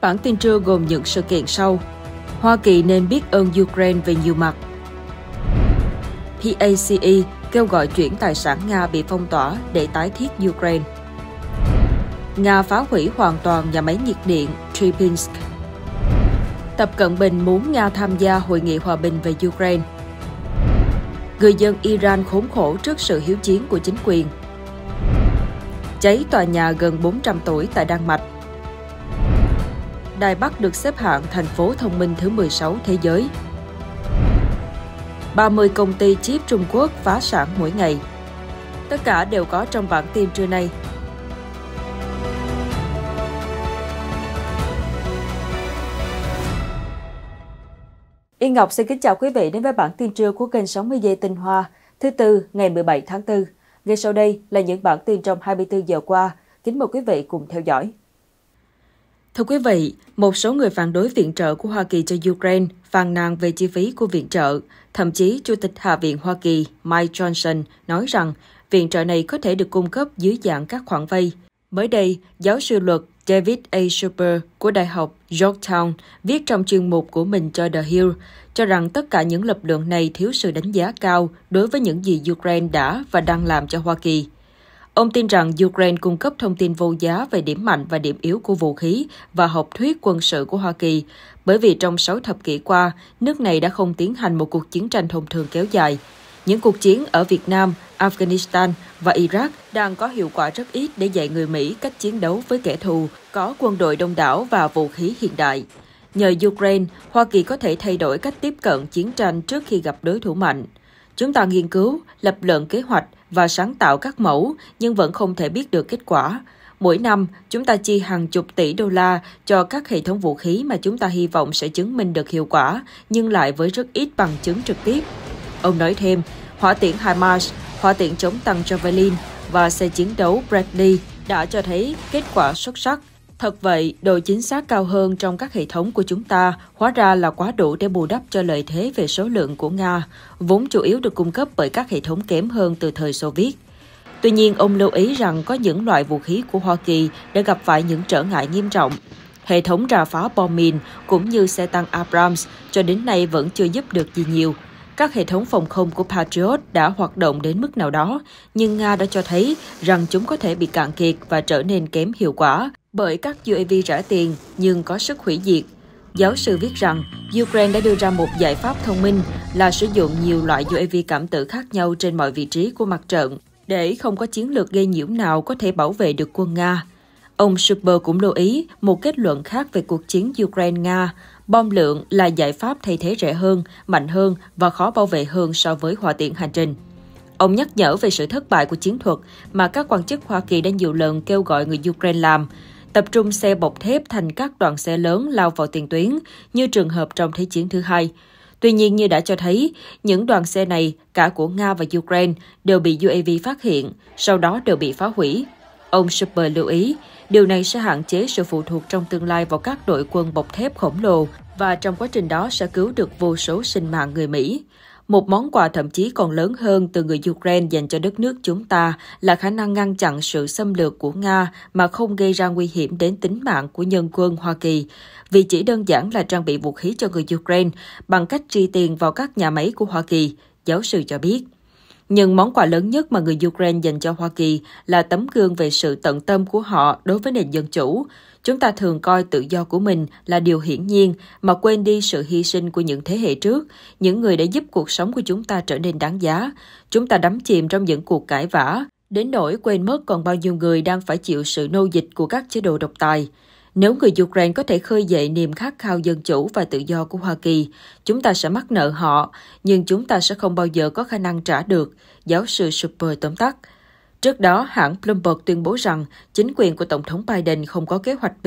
Bản tin trưa gồm những sự kiện sau. Hoa Kỳ nên biết ơn Ukraine về nhiều mặt. PACE kêu gọi chuyển tài sản Nga bị phong tỏa để tái thiết Ukraine. Nga phá hủy hoàn toàn nhà máy nhiệt điện Tripinsk. Tập Cận Bình muốn Nga tham gia hội nghị hòa bình về Ukraine. Người dân Iran khốn khổ trước sự hiếu chiến của chính quyền. Cháy tòa nhà gần 400 tuổi tại Đan Mạch Đài Bắc được xếp hạng thành phố thông minh thứ 16 thế giới. 30 công ty chip Trung Quốc phá sản mỗi ngày. Tất cả đều có trong bản tin trưa nay. Yên Ngọc xin kính chào quý vị đến với bản tin trưa của kênh 60 giây tinh hoa thứ tư ngày 17 tháng 4. Ngay sau đây là những bản tin trong 24 giờ qua. Kính mời quý vị cùng theo dõi. Thưa quý vị, một số người phản đối viện trợ của Hoa Kỳ cho Ukraine phàn nàn về chi phí của viện trợ. Thậm chí, Chủ tịch Hạ viện Hoa Kỳ Mike Johnson nói rằng viện trợ này có thể được cung cấp dưới dạng các khoản vay. Mới đây, giáo sư luật David A. Super của Đại học Georgetown viết trong chuyên mục của mình cho The Hill cho rằng tất cả những lập luận này thiếu sự đánh giá cao đối với những gì Ukraine đã và đang làm cho Hoa Kỳ. Ông tin rằng Ukraine cung cấp thông tin vô giá về điểm mạnh và điểm yếu của vũ khí và học thuyết quân sự của Hoa Kỳ, bởi vì trong 6 thập kỷ qua, nước này đã không tiến hành một cuộc chiến tranh thông thường kéo dài. Những cuộc chiến ở Việt Nam, Afghanistan và Iraq đang có hiệu quả rất ít để dạy người Mỹ cách chiến đấu với kẻ thù, có quân đội đông đảo và vũ khí hiện đại. Nhờ Ukraine, Hoa Kỳ có thể thay đổi cách tiếp cận chiến tranh trước khi gặp đối thủ mạnh. Chúng ta nghiên cứu, lập luận kế hoạch, và sáng tạo các mẫu nhưng vẫn không thể biết được kết quả. Mỗi năm, chúng ta chi hàng chục tỷ đô la cho các hệ thống vũ khí mà chúng ta hy vọng sẽ chứng minh được hiệu quả, nhưng lại với rất ít bằng chứng trực tiếp. Ông nói thêm, hỏa tiễn HIMARS, hỏa tiễn chống tăng Javelin và xe chiến đấu Bradley đã cho thấy kết quả xuất sắc Thật vậy, độ chính xác cao hơn trong các hệ thống của chúng ta hóa ra là quá đủ để bù đắp cho lợi thế về số lượng của Nga, vốn chủ yếu được cung cấp bởi các hệ thống kém hơn từ thời Xô Viết. Tuy nhiên, ông lưu ý rằng có những loại vũ khí của Hoa Kỳ đã gặp phải những trở ngại nghiêm trọng. Hệ thống rà phá bom mìn cũng như xe tăng Abrams cho đến nay vẫn chưa giúp được gì nhiều. Các hệ thống phòng không của Patriot đã hoạt động đến mức nào đó, nhưng Nga đã cho thấy rằng chúng có thể bị cạn kiệt và trở nên kém hiệu quả bởi các UAV rẻ tiền nhưng có sức hủy diệt. Giáo sư viết rằng, Ukraine đã đưa ra một giải pháp thông minh là sử dụng nhiều loại UAV cảm tử khác nhau trên mọi vị trí của mặt trận để không có chiến lược gây nhiễu nào có thể bảo vệ được quân Nga. Ông Super cũng lưu ý một kết luận khác về cuộc chiến Ukraine-Nga, bom lượng là giải pháp thay thế rẻ hơn, mạnh hơn và khó bảo vệ hơn so với hòa tiện hành trình. Ông nhắc nhở về sự thất bại của chiến thuật mà các quan chức Hoa Kỳ đã nhiều lần kêu gọi người Ukraine làm, tập trung xe bọc thép thành các đoàn xe lớn lao vào tiền tuyến, như trường hợp trong Thế chiến thứ hai. Tuy nhiên, như đã cho thấy, những đoàn xe này, cả của Nga và Ukraine, đều bị UAV phát hiện, sau đó đều bị phá hủy. Ông Super lưu ý, điều này sẽ hạn chế sự phụ thuộc trong tương lai vào các đội quân bọc thép khổng lồ và trong quá trình đó sẽ cứu được vô số sinh mạng người Mỹ. Một món quà thậm chí còn lớn hơn từ người Ukraine dành cho đất nước chúng ta là khả năng ngăn chặn sự xâm lược của Nga mà không gây ra nguy hiểm đến tính mạng của nhân quân Hoa Kỳ. Vì chỉ đơn giản là trang bị vũ khí cho người Ukraine bằng cách tri tiền vào các nhà máy của Hoa Kỳ, giáo sư cho biết. Nhưng món quà lớn nhất mà người Ukraine dành cho Hoa Kỳ là tấm gương về sự tận tâm của họ đối với nền dân chủ, Chúng ta thường coi tự do của mình là điều hiển nhiên mà quên đi sự hy sinh của những thế hệ trước, những người đã giúp cuộc sống của chúng ta trở nên đáng giá. Chúng ta đắm chìm trong những cuộc cãi vã, đến nỗi quên mất còn bao nhiêu người đang phải chịu sự nô dịch của các chế độ độc tài. Nếu người Ukraine có thể khơi dậy niềm khát khao dân chủ và tự do của Hoa Kỳ, chúng ta sẽ mắc nợ họ, nhưng chúng ta sẽ không bao giờ có khả năng trả được, giáo sư Super tóm tắt. Trước đó, hãng Bloomberg tuyên bố rằng chính quyền của Tổng thống Biden không có kế hoạch B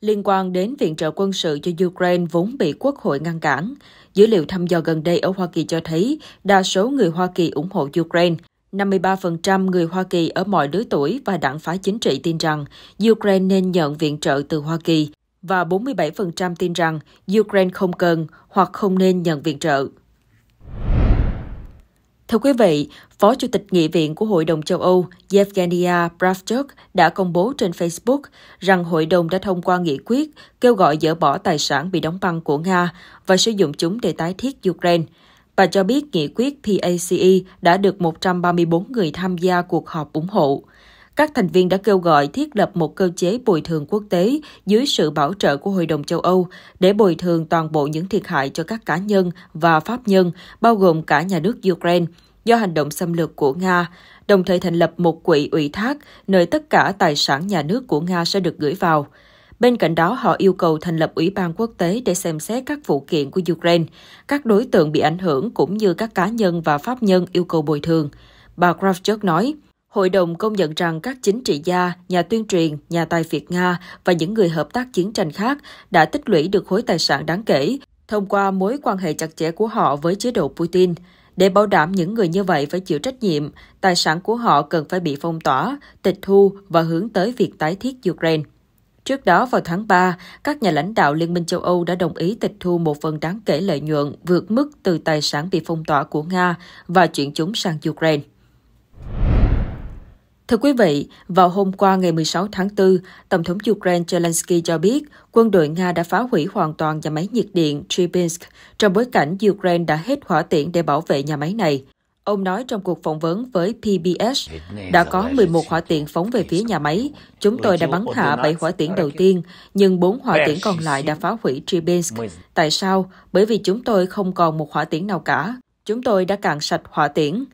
liên quan đến viện trợ quân sự cho Ukraine vốn bị Quốc hội ngăn cản. Dữ liệu thăm dò gần đây ở Hoa Kỳ cho thấy đa số người Hoa Kỳ ủng hộ Ukraine. 53% người Hoa Kỳ ở mọi lứa tuổi và đảng phái chính trị tin rằng Ukraine nên nhận viện trợ từ Hoa Kỳ và 47% tin rằng Ukraine không cần hoặc không nên nhận viện trợ. Thưa quý vị, Phó Chủ tịch Nghị viện của Hội đồng châu Âu Yevgenia Bravchuk đã công bố trên Facebook rằng Hội đồng đã thông qua nghị quyết kêu gọi dỡ bỏ tài sản bị đóng băng của Nga và sử dụng chúng để tái thiết Ukraine. Bà cho biết nghị quyết PACE đã được 134 người tham gia cuộc họp ủng hộ. Các thành viên đã kêu gọi thiết lập một cơ chế bồi thường quốc tế dưới sự bảo trợ của Hội đồng châu Âu để bồi thường toàn bộ những thiệt hại cho các cá nhân và pháp nhân, bao gồm cả nhà nước Ukraine, do hành động xâm lược của Nga, đồng thời thành lập một quỹ ủy thác nơi tất cả tài sản nhà nước của Nga sẽ được gửi vào. Bên cạnh đó, họ yêu cầu thành lập Ủy ban quốc tế để xem xét các vụ kiện của Ukraine, các đối tượng bị ảnh hưởng cũng như các cá nhân và pháp nhân yêu cầu bồi thường. Bà Kravchuk nói, Hội đồng công nhận rằng các chính trị gia, nhà tuyên truyền, nhà tài Việt Nga và những người hợp tác chiến tranh khác đã tích lũy được khối tài sản đáng kể thông qua mối quan hệ chặt chẽ của họ với chế độ Putin. Để bảo đảm những người như vậy phải chịu trách nhiệm, tài sản của họ cần phải bị phong tỏa, tịch thu và hướng tới việc tái thiết Ukraine. Trước đó vào tháng 3, các nhà lãnh đạo Liên minh châu Âu đã đồng ý tịch thu một phần đáng kể lợi nhuận vượt mức từ tài sản bị phong tỏa của Nga và chuyển chúng sang Ukraine. Thưa quý vị, vào hôm qua ngày 16 tháng 4, Tổng thống Ukraine Zelensky cho biết quân đội Nga đã phá hủy hoàn toàn nhà máy nhiệt điện Chybinsk trong bối cảnh Ukraine đã hết hỏa tiễn để bảo vệ nhà máy này. Ông nói trong cuộc phỏng vấn với PBS, đã có 11 hỏa tiễn phóng về phía nhà máy. Chúng tôi đã bắn hạ 7 hỏa tiễn đầu tiên, nhưng 4 hỏa tiễn còn lại đã phá hủy Chybinsk. Tại sao? Bởi vì chúng tôi không còn một hỏa tiễn nào cả. Chúng tôi đã cạn sạch hỏa tiễn.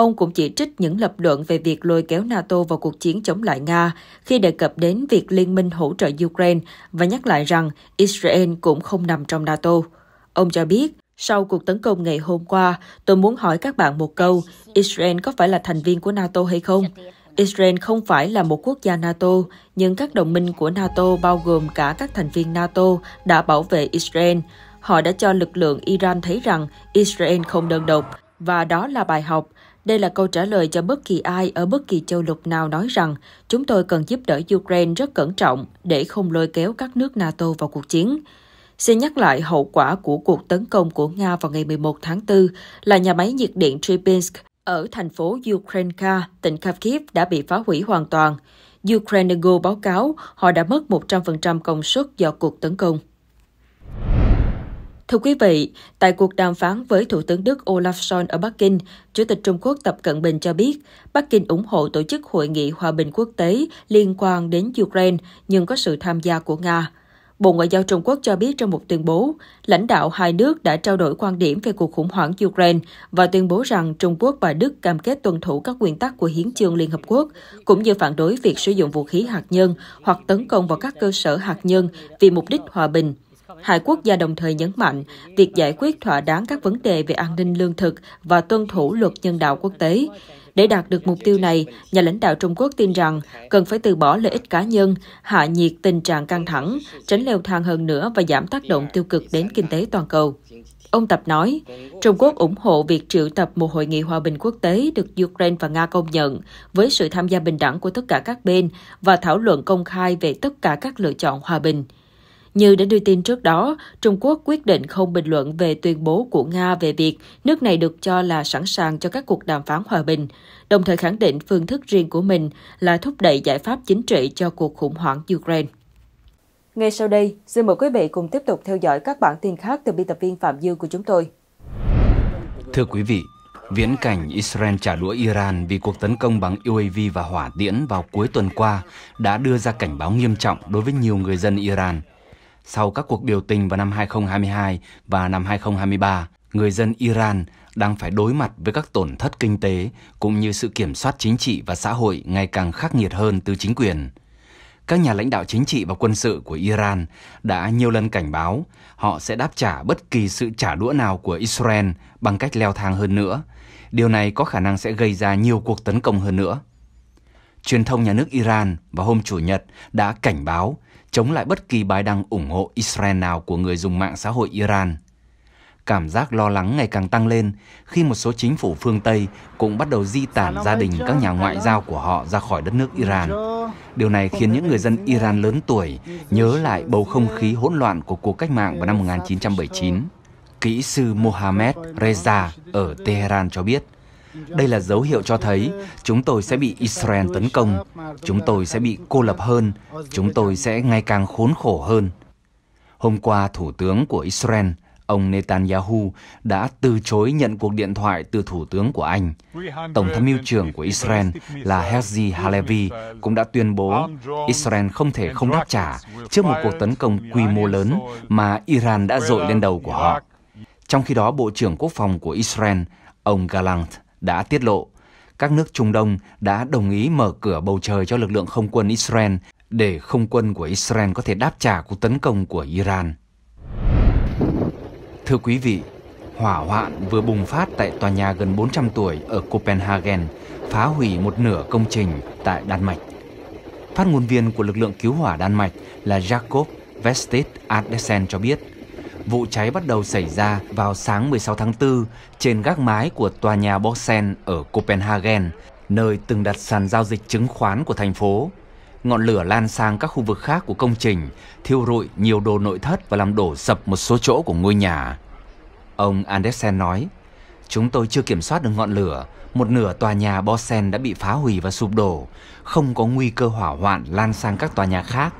Ông cũng chỉ trích những lập luận về việc lôi kéo NATO vào cuộc chiến chống lại Nga khi đề cập đến việc liên minh hỗ trợ Ukraine và nhắc lại rằng Israel cũng không nằm trong NATO. Ông cho biết, sau cuộc tấn công ngày hôm qua, tôi muốn hỏi các bạn một câu, Israel có phải là thành viên của NATO hay không? Israel không phải là một quốc gia NATO, nhưng các đồng minh của NATO bao gồm cả các thành viên NATO đã bảo vệ Israel. Họ đã cho lực lượng Iran thấy rằng Israel không đơn độc, và đó là bài học. Đây là câu trả lời cho bất kỳ ai ở bất kỳ châu lục nào nói rằng chúng tôi cần giúp đỡ Ukraine rất cẩn trọng để không lôi kéo các nước NATO vào cuộc chiến. Xin nhắc lại hậu quả của cuộc tấn công của Nga vào ngày 11 tháng 4 là nhà máy nhiệt điện Tripinsk ở thành phố Ukrainka, tỉnh Kharkiv đã bị phá hủy hoàn toàn. Ukrainego báo cáo họ đã mất 100% công suất do cuộc tấn công. Thưa quý vị, tại cuộc đàm phán với Thủ tướng Đức Olaf Scholz ở Bắc Kinh, Chủ tịch Trung Quốc Tập Cận Bình cho biết Bắc Kinh ủng hộ tổ chức hội nghị hòa bình quốc tế liên quan đến Ukraine nhưng có sự tham gia của Nga. Bộ Ngoại giao Trung Quốc cho biết trong một tuyên bố, lãnh đạo hai nước đã trao đổi quan điểm về cuộc khủng hoảng Ukraine và tuyên bố rằng Trung Quốc và Đức cam kết tuân thủ các nguyên tắc của Hiến chương Liên Hợp Quốc, cũng như phản đối việc sử dụng vũ khí hạt nhân hoặc tấn công vào các cơ sở hạt nhân vì mục đích hòa bình. Hai quốc gia đồng thời nhấn mạnh việc giải quyết thỏa đáng các vấn đề về an ninh lương thực và tuân thủ luật nhân đạo quốc tế. Để đạt được mục tiêu này, nhà lãnh đạo Trung Quốc tin rằng cần phải từ bỏ lợi ích cá nhân, hạ nhiệt tình trạng căng thẳng, tránh leo thang hơn nữa và giảm tác động tiêu cực đến kinh tế toàn cầu. Ông Tập nói, Trung Quốc ủng hộ việc triệu tập một hội nghị hòa bình quốc tế được Ukraine và Nga công nhận với sự tham gia bình đẳng của tất cả các bên và thảo luận công khai về tất cả các lựa chọn hòa bình. Như đã đưa tin trước đó, Trung Quốc quyết định không bình luận về tuyên bố của Nga về việc nước này được cho là sẵn sàng cho các cuộc đàm phán hòa bình, đồng thời khẳng định phương thức riêng của mình là thúc đẩy giải pháp chính trị cho cuộc khủng hoảng Ukraine. Ngay sau đây, xin mời quý vị cùng tiếp tục theo dõi các bản tin khác từ biên tập viên Phạm Dương của chúng tôi. Thưa quý vị, viễn cảnh Israel trả đũa Iran vì cuộc tấn công bằng UAV và hỏa tiễn vào cuối tuần qua đã đưa ra cảnh báo nghiêm trọng đối với nhiều người dân Iran – sau các cuộc biểu tình vào năm 2022 và năm 2023, người dân Iran đang phải đối mặt với các tổn thất kinh tế cũng như sự kiểm soát chính trị và xã hội ngày càng khắc nghiệt hơn từ chính quyền. Các nhà lãnh đạo chính trị và quân sự của Iran đã nhiều lần cảnh báo họ sẽ đáp trả bất kỳ sự trả đũa nào của Israel bằng cách leo thang hơn nữa. Điều này có khả năng sẽ gây ra nhiều cuộc tấn công hơn nữa truyền thông nhà nước Iran vào hôm Chủ nhật đã cảnh báo chống lại bất kỳ bài đăng ủng hộ Israel nào của người dùng mạng xã hội Iran. Cảm giác lo lắng ngày càng tăng lên khi một số chính phủ phương Tây cũng bắt đầu di tản gia đình các nhà ngoại giao của họ ra khỏi đất nước Iran. Điều này khiến những người dân Iran lớn tuổi nhớ lại bầu không khí hỗn loạn của cuộc cách mạng vào năm 1979. Kỹ sư Mohammed Reza ở Tehran cho biết, đây là dấu hiệu cho thấy chúng tôi sẽ bị Israel tấn công, chúng tôi sẽ bị cô lập hơn, chúng tôi sẽ ngày càng khốn khổ hơn. Hôm qua, Thủ tướng của Israel, ông Netanyahu, đã từ chối nhận cuộc điện thoại từ Thủ tướng của Anh. Tổng tham mưu trưởng của Israel là Hezi Halevi cũng đã tuyên bố Israel không thể không đáp trả trước một cuộc tấn công quy mô lớn mà Iran đã dội lên đầu của họ. Trong khi đó, Bộ trưởng Quốc phòng của Israel, ông Galant đã tiết lộ các nước Trung Đông đã đồng ý mở cửa bầu trời cho lực lượng không quân Israel để không quân của Israel có thể đáp trả cuộc tấn công của Iran. Thưa quý vị, hỏa hoạn vừa bùng phát tại tòa nhà gần 400 tuổi ở Copenhagen, phá hủy một nửa công trình tại Đan Mạch. Phát ngôn viên của lực lượng cứu hỏa Đan Mạch là Jacob Vested Andersen cho biết, Vụ cháy bắt đầu xảy ra vào sáng 16 tháng 4 trên gác mái của tòa nhà Borsen ở Copenhagen, nơi từng đặt sàn giao dịch chứng khoán của thành phố. Ngọn lửa lan sang các khu vực khác của công trình, thiêu rụi nhiều đồ nội thất và làm đổ sập một số chỗ của ngôi nhà. Ông Andersen nói, Chúng tôi chưa kiểm soát được ngọn lửa, một nửa tòa nhà Borsen đã bị phá hủy và sụp đổ, không có nguy cơ hỏa hoạn lan sang các tòa nhà khác,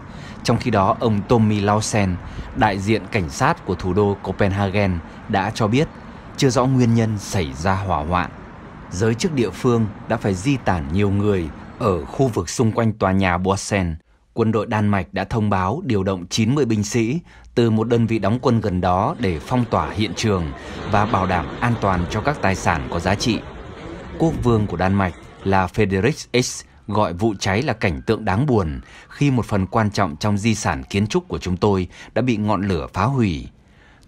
trong khi đó, ông Tommy Lausen, đại diện cảnh sát của thủ đô Copenhagen, đã cho biết chưa rõ nguyên nhân xảy ra hỏa hoạn. Giới chức địa phương đã phải di tản nhiều người ở khu vực xung quanh tòa nhà Boasen. Quân đội Đan Mạch đã thông báo điều động 90 binh sĩ từ một đơn vị đóng quân gần đó để phong tỏa hiện trường và bảo đảm an toàn cho các tài sản có giá trị. Quốc vương của Đan Mạch là Frederik X gọi vụ cháy là cảnh tượng đáng buồn khi một phần quan trọng trong di sản kiến trúc của chúng tôi đã bị ngọn lửa phá hủy.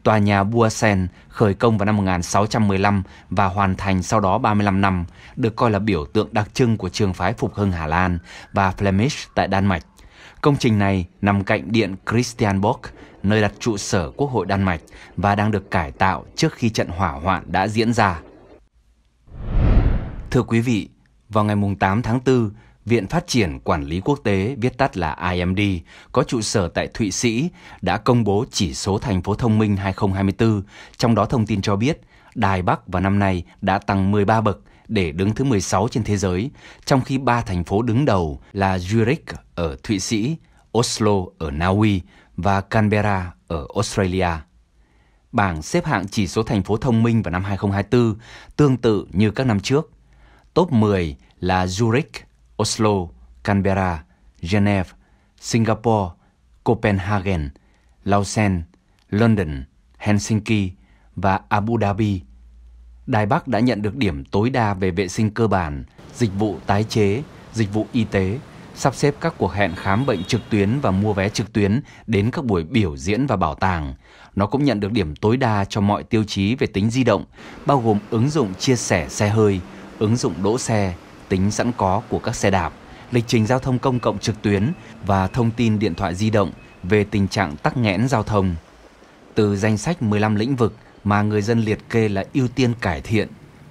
Tòa nhà Bua Sen khởi công vào năm 1615 và hoàn thành sau đó 35 năm, được coi là biểu tượng đặc trưng của trường phái Phục Hưng Hà Lan và Flemish tại Đan Mạch. Công trình này nằm cạnh điện Christianborg, nơi đặt trụ sở Quốc hội Đan Mạch và đang được cải tạo trước khi trận hỏa hoạn đã diễn ra. Thưa quý vị, vào ngày 8 tháng 4, Viện Phát triển Quản lý Quốc tế, viết tắt là IMD, có trụ sở tại Thụy Sĩ, đã công bố chỉ số thành phố thông minh 2024, trong đó thông tin cho biết Đài Bắc vào năm nay đã tăng 13 bậc để đứng thứ 16 trên thế giới, trong khi ba thành phố đứng đầu là Zurich ở Thụy Sĩ, Oslo ở Na Uy và Canberra ở Australia bảng xếp hạng chỉ số thành phố thông minh vào năm 2024 tương tự như các năm trước. Top 10 là Zurich Oslo, Canberra, Geneva, Singapore, Copenhagen, Lausanne, London, Helsinki và Abu Dhabi. Đài Bắc đã nhận được điểm tối đa về vệ sinh cơ bản, dịch vụ tái chế, dịch vụ y tế, sắp xếp các cuộc hẹn khám bệnh trực tuyến và mua vé trực tuyến đến các buổi biểu diễn và bảo tàng. Nó cũng nhận được điểm tối đa cho mọi tiêu chí về tính di động, bao gồm ứng dụng chia sẻ xe hơi, ứng dụng đỗ xe, tính sẵn có của các xe đạp, lịch trình giao thông công cộng trực tuyến và thông tin điện thoại di động về tình trạng tắc nghẽn giao thông. Từ danh sách 15 lĩnh vực mà người dân liệt kê là ưu tiên cải thiện,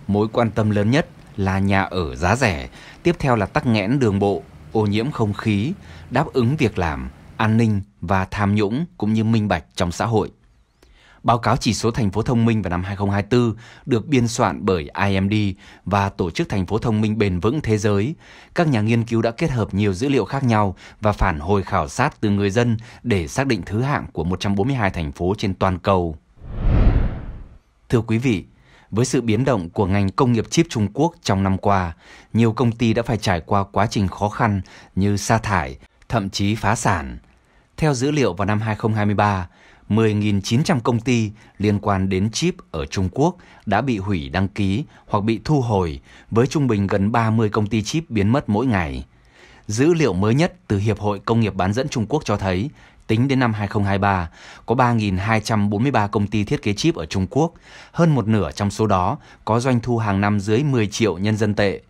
mối quan tâm lớn nhất là nhà ở giá rẻ, tiếp theo là tắc nghẽn đường bộ, ô nhiễm không khí, đáp ứng việc làm, an ninh và tham nhũng cũng như minh bạch trong xã hội. Báo cáo chỉ số thành phố thông minh vào năm 2024 được biên soạn bởi IMD và Tổ chức Thành phố Thông minh Bền vững Thế giới. Các nhà nghiên cứu đã kết hợp nhiều dữ liệu khác nhau và phản hồi khảo sát từ người dân để xác định thứ hạng của 142 thành phố trên toàn cầu. Thưa quý vị, với sự biến động của ngành công nghiệp chip Trung Quốc trong năm qua, nhiều công ty đã phải trải qua quá trình khó khăn như sa thải, thậm chí phá sản. Theo dữ liệu vào năm 2023, 10.900 công ty liên quan đến chip ở Trung Quốc đã bị hủy đăng ký hoặc bị thu hồi, với trung bình gần 30 công ty chip biến mất mỗi ngày. Dữ liệu mới nhất từ Hiệp hội Công nghiệp bán dẫn Trung Quốc cho thấy, tính đến năm 2023, có 3.243 công ty thiết kế chip ở Trung Quốc, hơn một nửa trong số đó có doanh thu hàng năm dưới 10 triệu nhân dân tệ.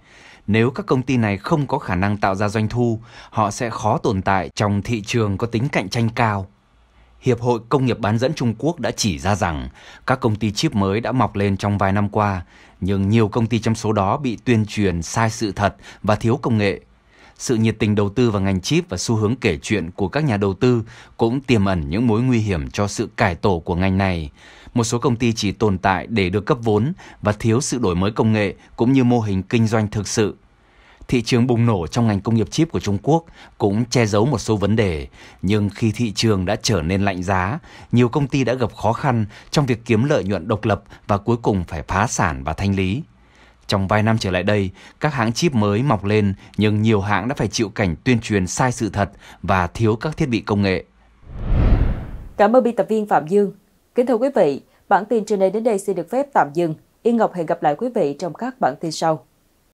Nếu các công ty này không có khả năng tạo ra doanh thu, họ sẽ khó tồn tại trong thị trường có tính cạnh tranh cao. Hiệp hội Công nghiệp bán dẫn Trung Quốc đã chỉ ra rằng các công ty chip mới đã mọc lên trong vài năm qua, nhưng nhiều công ty trong số đó bị tuyên truyền sai sự thật và thiếu công nghệ. Sự nhiệt tình đầu tư vào ngành chip và xu hướng kể chuyện của các nhà đầu tư cũng tiềm ẩn những mối nguy hiểm cho sự cải tổ của ngành này. Một số công ty chỉ tồn tại để được cấp vốn và thiếu sự đổi mới công nghệ cũng như mô hình kinh doanh thực sự thị trường bùng nổ trong ngành công nghiệp chip của Trung Quốc cũng che giấu một số vấn đề, nhưng khi thị trường đã trở nên lạnh giá, nhiều công ty đã gặp khó khăn trong việc kiếm lợi nhuận độc lập và cuối cùng phải phá sản và thanh lý. Trong vài năm trở lại đây, các hãng chip mới mọc lên nhưng nhiều hãng đã phải chịu cảnh tuyên truyền sai sự thật và thiếu các thiết bị công nghệ. Cảm ơn biên tập viên Phạm Dương. Kính thưa quý vị, bản tin trên đây đến đây xin được phép tạm dừng. Yên Ngọc hẹn gặp lại quý vị trong các bản tin sau.